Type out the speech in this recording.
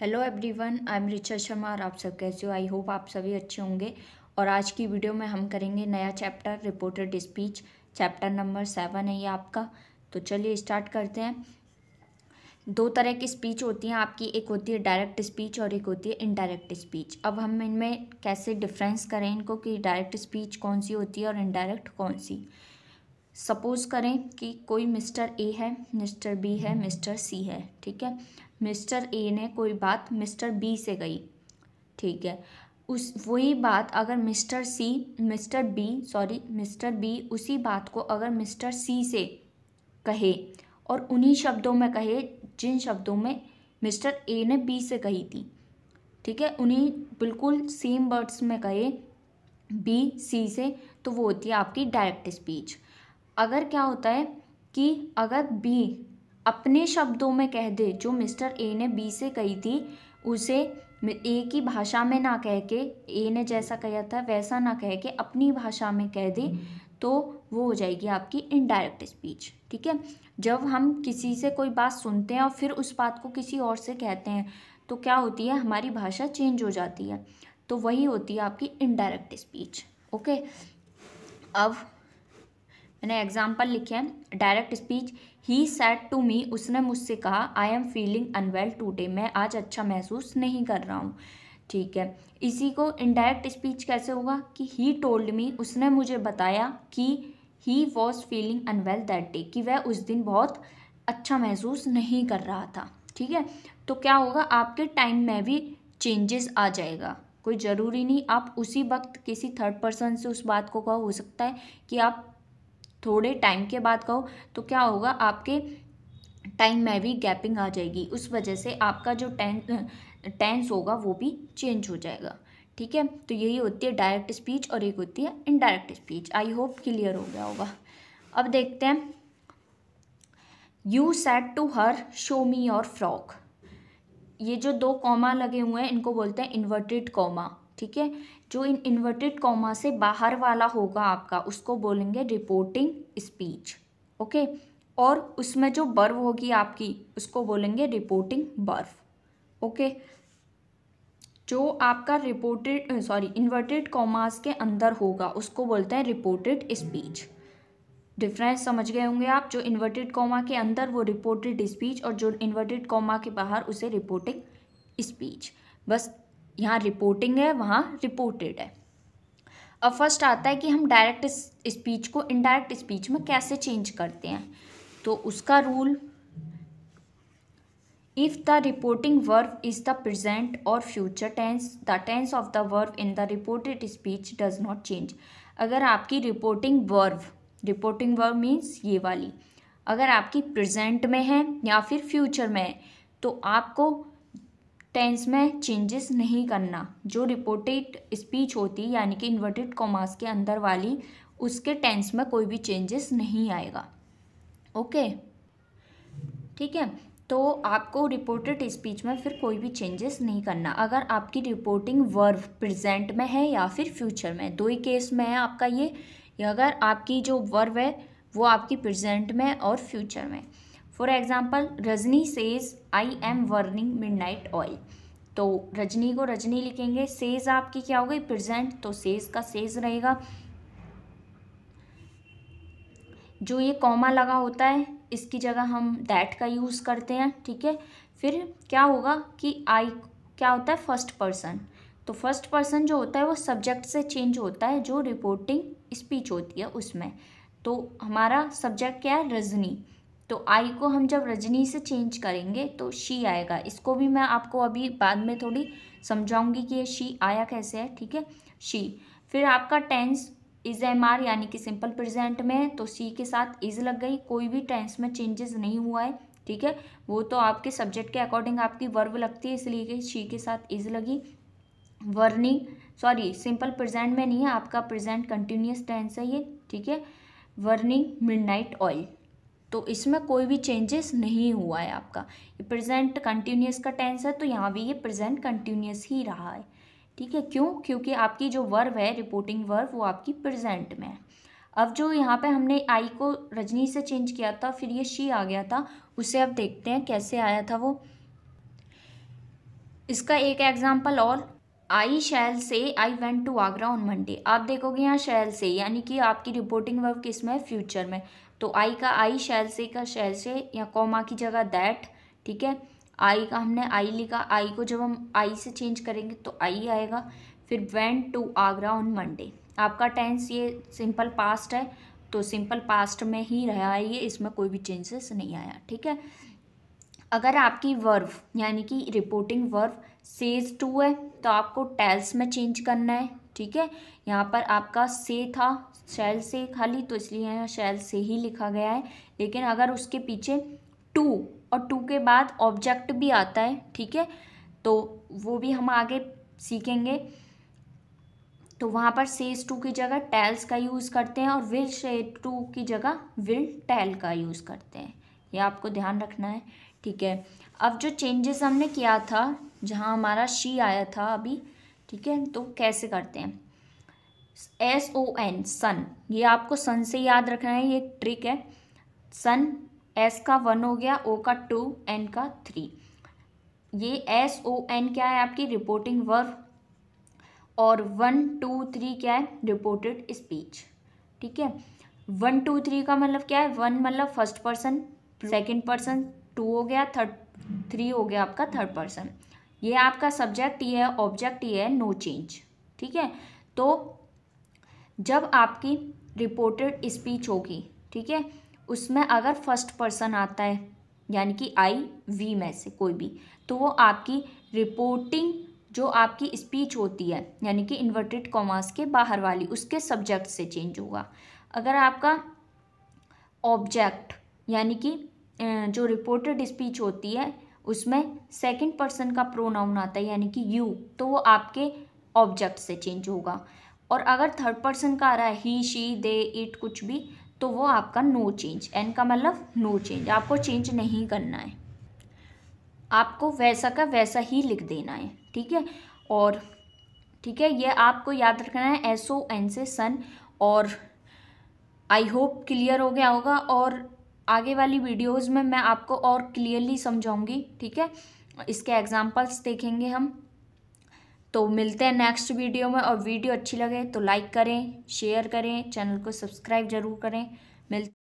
hello everyone I am Richa Sharma और आप सब कैसे हो आई होप आप सभी अच्छे होंगे और आज की वीडियो में हम करेंगे नया chapter reported speech chapter number seven है ये आपका तो चलिए स्टार्ट करते हैं दो तरह की स्पीच होती हैं आपकी एक होती है डायरेक्ट स्पीच और एक होती है इनडायरेक्ट स्पीच अब हम इनमें कैसे डिफ्रेंस करें इनको कि डायरेक्ट स्पीच कौन सी होती है और इनडायरेक्ट कौन सी सपोज़ करें कि कोई मिस्टर ए है मिस्टर बी है मिस्टर सी है ठीक है मिस्टर ए ने कोई बात मिस्टर बी से कही ठीक है उस वही बात अगर mister C mister B sorry mister B उसी बात को अगर मिस्टर सी से कहे और उन्हीं शब्दों में कहे जिन शब्दों में मिस्टर ए ने बी से कही थी ठीक है उन्हीं बिल्कुल सेम वर्ड्स में कहे बी सी से तो वो होती है आपकी डायरेक्ट स्पीच अगर क्या होता है कि अगर बी अपने शब्दों में कह दे जो मिस्टर ए ने बी से कही थी उसे ए की भाषा में ना कह के ए ने जैसा कहा था वैसा ना कह के अपनी भाषा में कह दे तो वो हो जाएगी आपकी इनडायरेक्ट स्पीच ठीक है जब हम किसी से कोई बात सुनते हैं और फिर उस बात को किसी और से कहते हैं तो क्या होती है हमारी भाषा चेंज हो जाती है तो वही होती है आपकी इनडायरेक्ट स्पीच ओके अब मैंने एग्जाम्पल लिखे हैं डायरेक्ट स्पीच ही सेट टू मी उसने मुझसे कहा I am feeling unwell today मैं आज अच्छा महसूस नहीं कर रहा हूँ ठीक है इसी को इनडायरेक्ट स्पीच कैसे होगा कि ही टोल्ड मी उसने मुझे बताया कि he was feeling unwell that day कि वह उस दिन बहुत अच्छा महसूस नहीं कर रहा था ठीक है तो क्या होगा आपके टाइम में भी चेंजेस आ जाएगा कोई ज़रूरी नहीं आप उसी वक्त किसी थर्ड पर्सन से उस बात को कहो हो सकता है कि आप थोड़े टाइम के बाद कहो तो क्या होगा आपके टाइम में भी गैपिंग आ जाएगी उस वजह से आपका जो टें टेंस होगा वो भी चेंज हो जाएगा ठीक है तो यही होती है डायरेक्ट स्पीच और एक होती है indirect speech I hope clear हो गया होगा अब देखते हैं you said to her show me your frock ये जो दो कॉमा लगे हुए हैं इनको बोलते हैं इन्वर्टेड कॉमा ठीक है जो इन इन्वर्टेड कॉमा से बाहर वाला होगा आपका उसको बोलेंगे रिपोर्टिंग स्पीच ओके और उसमें जो बर्व होगी आपकी उसको बोलेंगे रिपोर्टिंग बर्व ओके जो आपका रिपोर्टेड सॉरी इन्वर्टेड कॉमास के अंदर होगा उसको बोलते हैं रिपोर्टेड स्पीच डिफरेंस समझ गए होंगे आप जो इन्वर्टेड कॉमा के अंदर वो रिपोर्टेड स्पीच और जो इन्वर्टेड कॉमा के बाहर उसे रिपोर्टिंग स्पीच बस यहाँ रिपोर्टिंग है वहाँ रिपोर्टेड है अब फर्स्ट आता है कि हम डायरेक्ट स्पीच को इनडायरेक्ट स्पीच में कैसे चेंज करते हैं तो उसका rule if the reporting verb is the present और future tense the tense of the verb in the reported speech does not change अगर आपकी reporting verb reporting verb means ये वाली अगर आपकी प्रेजेंट में है या फिर फ्यूचर में है तो आपको टेंस में चेंजेस नहीं करना जो रिपोर्टेड स्पीच होती यानी कि इन्वर्टेड कॉमास के अंदर वाली उसके टेंस में कोई भी चेंजेस नहीं आएगा ओके ठीक है तो आपको रिपोर्टेड स्पीच में फिर कोई भी चेंजेस नहीं करना अगर आपकी रिपोर्टिंग वर्ब प्रेजेंट में है या फिर फ्यूचर में दो ही केस में है आपका ये अगर आपकी जो वर्ब है वो आपकी प्रेजेंट में और फ्यूचर में for example Rajni says I am burning midnight oil तो रजनी को रजनी लिखेंगे सेज आपकी क्या हो गई प्रेजेंट तो सेज का सेज रहेगा जो ये कॉमा लगा होता है इसकी जगह हम दैट का यूज़ करते हैं ठीक है फिर क्या होगा कि आई क्या होता है फर्स्ट पर्सन तो फर्स्ट पर्सन जो होता है वो सब्जेक्ट से चेंज होता है जो रिपोर्टिंग स्पीच होती है उसमें तो हमारा सब्जेक्ट क्या है रजनी तो आई को हम जब रजनी से चेंज करेंगे तो शी आएगा इसको भी मैं आपको अभी बाद में थोड़ी समझाऊंगी कि ये शी आया कैसे है ठीक है शी फिर आपका टेंस इज एम आर यानी कि सिंपल प्रेजेंट में है तो सी के साथ इज लग गई कोई भी टेंस में चेंजेस नहीं हुआ है ठीक है वो तो आपके सब्जेक्ट के अकॉर्डिंग आपकी वर्व लगती है इसलिए कि शी के साथ इज लगी वर्निंग सॉरी सिंपल प्रेजेंट में नहीं है आपका प्रेजेंट कंटिन्यूस टेंस है ये ठीक है वर्निंग मिडनाइट ऑयल तो इसमें कोई भी चेंजेस नहीं हुआ है आपका ये प्रेजेंट कंटिन्यूस का टेंस है तो यहाँ भी ये प्रेजेंट कंटिन्यूस ही रहा है ठीक है क्यों क्योंकि आपकी जो वर्ब है रिपोर्टिंग वर्ब वो आपकी प्रेजेंट में है अब जो यहाँ पे हमने आई को रजनी से चेंज किया था फिर ये शी आ गया था उसे अब देखते हैं कैसे आया था वो इसका एक एग्जाम्पल और I shall say I went to Agra on Monday आप देखोगे यहाँ शैल से यानी कि आपकी रिपोर्टिंग वर्ब किस में फ्यूचर में तो आई का आई शैल से का शैल से या कॉमा की जगह दैट ठीक है आई का हमने आई लिखा आई को जब हम आई से चेंज करेंगे तो आई आएगा फिर went to Agra on Monday आपका टेंस ये सिंपल पास्ट है तो सिंपल पास्ट में ही रहा है ये इसमें कोई भी चेंजेस नहीं आया ठीक है अगर आपकी वर्व यानी कि रिपोर्टिंग वर्व सेज टू है तो आपको टेल्स में चेंज करना है ठीक है यहाँ पर आपका से था शैल से खाली तो इसलिए यहाँ शैल से ही लिखा गया है लेकिन अगर उसके पीछे टू और टू के बाद ऑब्जेक्ट भी आता है ठीक है तो वो भी हम आगे सीखेंगे तो वहाँ पर सेज टू की जगह टेल्स का यूज़ करते हैं और विल से टू की जगह विल टेल का यूज़ करते हैं ये आपको ध्यान रखना है ठीक है अब जो चेंजेस हमने किया था जहाँ हमारा शी आया था अभी ठीक है तो कैसे करते हैं एस ओ एन सन ये आपको सन से याद रखना है ये एक ट्रिक है सन एस का वन हो गया ओ का टू एन का थ्री ये एस ओ एन क्या है आपकी रिपोर्टिंग वर्क और वन टू थ्री क्या है रिपोर्टेड स्पीच ठीक है वन टू थ्री का मतलब क्या है वन मतलब first person second person two हो गया थर्ड थ्री हो गया आपका थर्ड पर्सन ये आपका सब्जेक्ट ये है ऑब्जेक्ट ये है नो चेंज ठीक है तो जब आपकी रिपोर्टेड स्पीच होगी ठीक है उसमें अगर फर्स्ट पर्सन आता है यानी कि आई वी में से कोई भी तो वो आपकी रिपोर्टिंग जो आपकी स्पीच होती है यानी कि इन्वर्टेड कॉमर्स के बाहर वाली उसके सब्जेक्ट से चेंज होगा अगर आपका ऑब्जेक्ट यानी कि जो रिपोर्टेड स्पीच होती है उसमें सेकंड पर्सन का प्रोनाउन आता है यानी कि यू तो वो आपके ऑब्जेक्ट से चेंज होगा और अगर थर्ड पर्सन का आ रहा है ही शी दे इट कुछ भी तो वो आपका नो चेंज एन का मतलब नो चेंज आपको चेंज नहीं करना है आपको वैसा का वैसा ही लिख देना है ठीक है और ठीक है ये आपको याद रखना है एस ओ एन से सन और आई होप क्लियर हो गया होगा और आगे वाली वीडियोस में मैं आपको और क्लियरली समझाऊंगी ठीक है इसके एग्जांपल्स देखेंगे हम तो मिलते हैं नेक्स्ट वीडियो में और वीडियो अच्छी लगे तो लाइक करें शेयर करें चैनल को सब्सक्राइब जरूर करें मिल